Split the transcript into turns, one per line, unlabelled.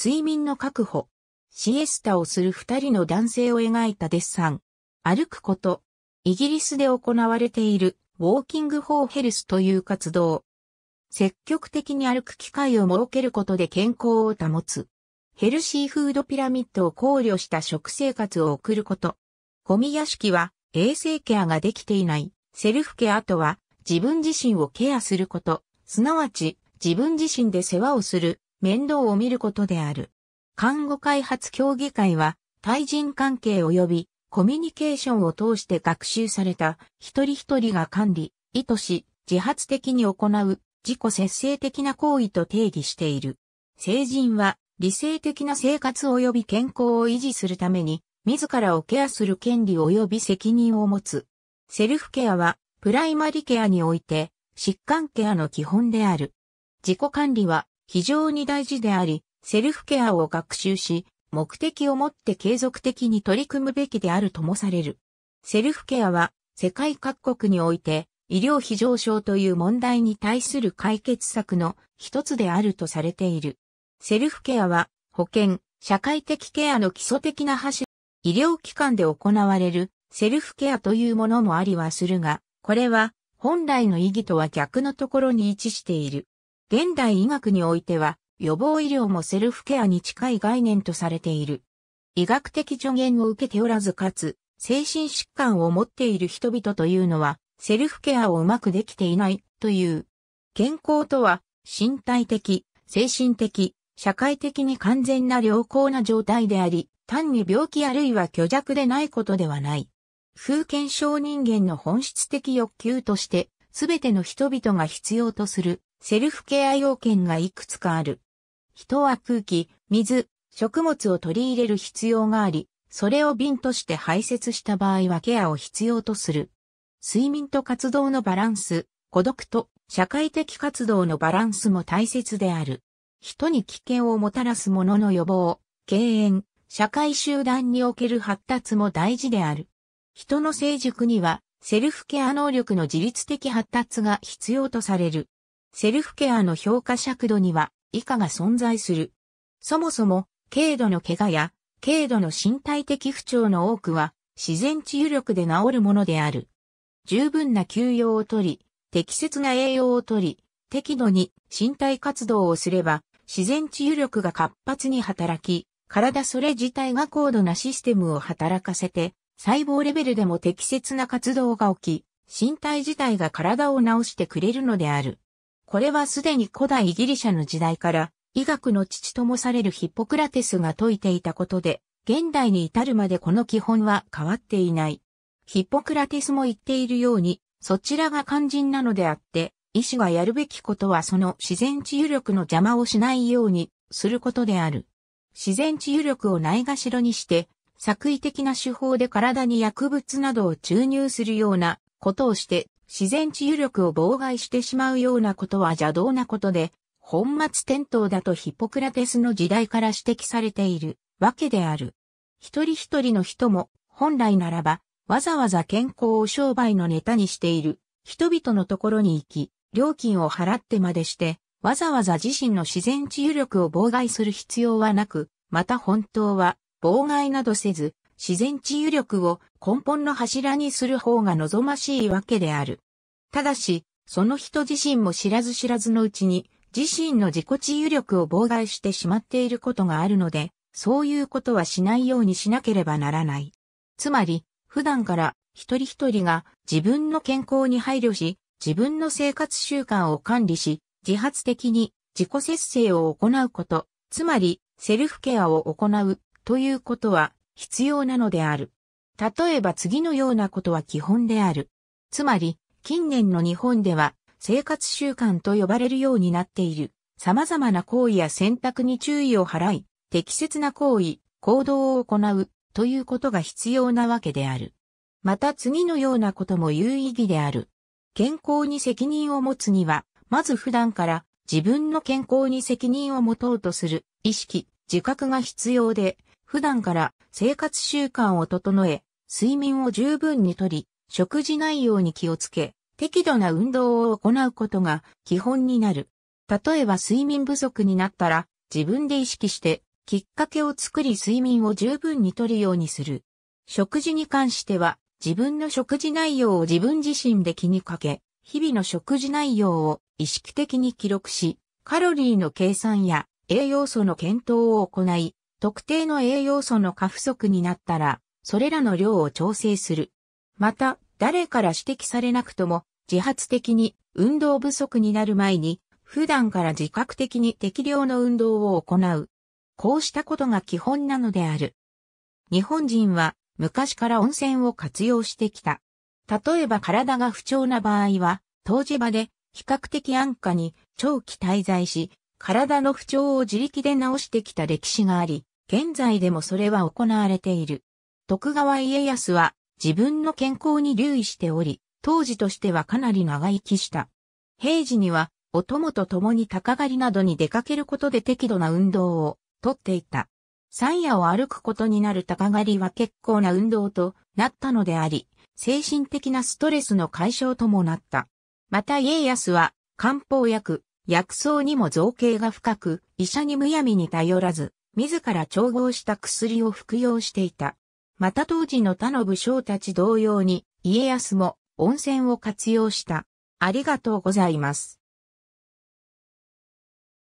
睡眠の確保、シエスタをする二人の男性を描いたデッサン、歩くこと、イギリスで行われているウォーキング・フォー・ヘルスという活動。積極的に歩く機会を設けることで健康を保つ。ヘルシーフードピラミッドを考慮した食生活を送ること。ゴミ屋敷は衛生ケアができていない。セルフケアとは自分自身をケアすること、すなわち自分自身で世話をする面倒を見ることである。看護開発協議会は、対人関係及びコミュニケーションを通して学習された一人一人が管理、意図し、自発的に行う自己節制的な行為と定義している。成人は理性的な生活及び健康を維持するために、自らをケアする権利及び責任を持つ。セルフケアは、プライマリケアにおいて、疾患ケアの基本である。自己管理は、非常に大事であり、セルフケアを学習し、目的を持って継続的に取り組むべきであるともされる。セルフケアは世界各国において医療非常症という問題に対する解決策の一つであるとされている。セルフケアは保健、社会的ケアの基礎的な柱、医療機関で行われるセルフケアというものもありはするが、これは本来の意義とは逆のところに位置している。現代医学においては、予防医療もセルフケアに近い概念とされている。医学的助言を受けておらずかつ、精神疾患を持っている人々というのは、セルフケアをうまくできていないという。健康とは、身体的、精神的、社会的に完全な良好な状態であり、単に病気あるいは虚弱でないことではない。風検症人間の本質的欲求として、すべての人々が必要とするセルフケア要件がいくつかある。人は空気、水、食物を取り入れる必要があり、それを瓶として排泄した場合はケアを必要とする。睡眠と活動のバランス、孤独と社会的活動のバランスも大切である。人に危険をもたらすものの予防、敬遠、社会集団における発達も大事である。人の成熟には、セルフケア能力の自律的発達が必要とされる。セルフケアの評価尺度には以下が存在する。そもそも、軽度の怪我や、軽度の身体的不調の多くは、自然治癒力で治るものである。十分な休養をとり、適切な栄養をとり、適度に身体活動をすれば、自然治癒力が活発に働き、体それ自体が高度なシステムを働かせて、細胞レベルでも適切な活動が起き、身体自体が体を治してくれるのである。これはすでに古代ギリシャの時代から、医学の父ともされるヒッポクラテスが説いていたことで、現代に至るまでこの基本は変わっていない。ヒッポクラテスも言っているように、そちらが肝心なのであって、医師がやるべきことはその自然治癒力の邪魔をしないようにすることである。自然治癒力をないがしろにして、作為的な手法で体に薬物などを注入するようなことをして自然治癒力を妨害してしまうようなことは邪道なことで、本末転倒だとヒポクラテスの時代から指摘されているわけである。一人一人の人も本来ならばわざわざ健康を商売のネタにしている人々のところに行き、料金を払ってまでしてわざわざ自身の自然治癒力を妨害する必要はなく、また本当は妨害などせず自然治癒力を根本の柱にする方が望ましいわけである。ただし、その人自身も知らず知らずのうちに、自身の自己治癒力を妨害してしまっていることがあるので、そういうことはしないようにしなければならない。つまり、普段から一人一人が自分の健康に配慮し、自分の生活習慣を管理し、自発的に自己節制を行うこと、つまりセルフケアを行うということは必要なのである。例えば次のようなことは基本である。つまり、近年の日本では生活習慣と呼ばれるようになっている様々な行為や選択に注意を払い、適切な行為、行動を行うということが必要なわけである。また次のようなことも有意義である。健康に責任を持つには、まず普段から自分の健康に責任を持とうとする意識、自覚が必要で、普段から生活習慣を整え、睡眠を十分にとり、食事内容に気をつけ、適度な運動を行うことが基本になる。例えば睡眠不足になったら自分で意識してきっかけを作り睡眠を十分にとるようにする。食事に関しては自分の食事内容を自分自身で気にかけ、日々の食事内容を意識的に記録し、カロリーの計算や栄養素の検討を行い、特定の栄養素の過不足になったら、それらの量を調整する。また、誰から指摘されなくとも、自発的に運動不足になる前に、普段から自覚的に適量の運動を行う。こうしたことが基本なのである。日本人は昔から温泉を活用してきた。例えば体が不調な場合は、湯治場で比較的安価に長期滞在し、体の不調を自力で治してきた歴史があり、現在でもそれは行われている。徳川家康は自分の健康に留意しており、当時としてはかなり長生きした。平時には、お供と共に鷹狩りなどに出かけることで適度な運動をとっていた。山野を歩くことになる鷹狩りは結構な運動となったのであり、精神的なストレスの解消ともなった。また家康は漢方薬、薬草にも造形が深く、医者にむやみに頼らず、自ら調合した薬を服用していた。また当時の他の武将たち同様に、家康も温泉を活用した。ありがとうございます。